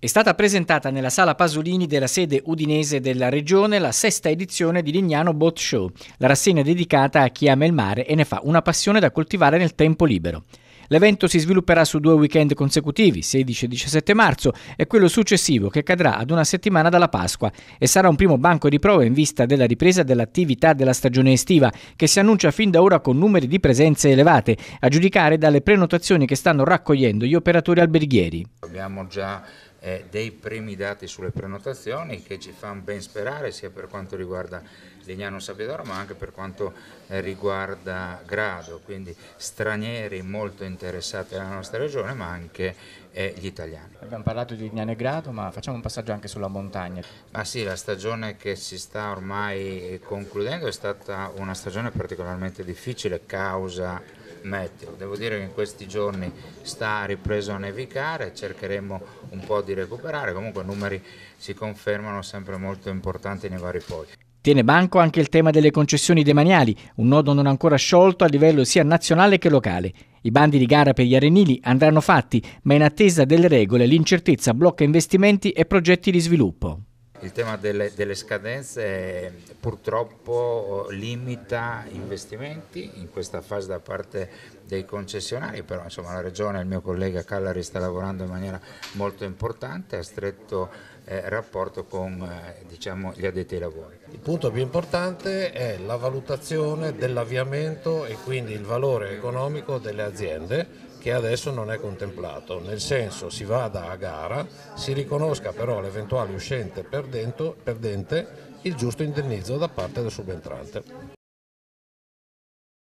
È stata presentata nella sala Pasolini della sede udinese della regione la sesta edizione di Lignano Boat Show, la rassegna dedicata a chi ama il mare e ne fa una passione da coltivare nel tempo libero. L'evento si svilupperà su due weekend consecutivi, 16 e 17 marzo, e quello successivo che cadrà ad una settimana dalla Pasqua e sarà un primo banco di prova in vista della ripresa dell'attività della stagione estiva, che si annuncia fin da ora con numeri di presenze elevate, a giudicare dalle prenotazioni che stanno raccogliendo gli operatori alberghieri. Abbiamo già eh, dei primi dati sulle prenotazioni che ci fanno ben sperare sia per quanto riguarda Legnano Sabbiadoro ma anche per quanto eh, riguarda Grado, quindi stranieri molto interessati alla nostra regione ma anche eh, gli italiani. Abbiamo parlato di Legnano e Grado ma facciamo un passaggio anche sulla montagna. Ma sì, la stagione che si sta ormai eh, concludendo è stata una stagione particolarmente difficile causa meteo. Devo dire che in questi giorni sta ripreso a nevicare, cercheremo un po' di di recuperare, comunque i numeri si confermano sempre molto importanti nei vari posti. Tiene banco anche il tema delle concessioni demaniali, un nodo non ancora sciolto a livello sia nazionale che locale. I bandi di gara per gli arenili andranno fatti, ma in attesa delle regole l'incertezza blocca investimenti e progetti di sviluppo. Il tema delle, delle, scadenze purtroppo limita investimenti in questa fase da parte dei concessionari, però insomma, la Regione, il mio collega Callari sta lavorando in maniera molto importante, a stretto eh, rapporto con eh, diciamo, gli addetti ai lavori. Il punto più importante è la valutazione dell'avviamento e quindi il valore economico delle aziende che adesso non è contemplato, nel senso si vada a gara, si riconosca però all'eventuale uscente perdente il giusto indennizzo da parte del subentrante.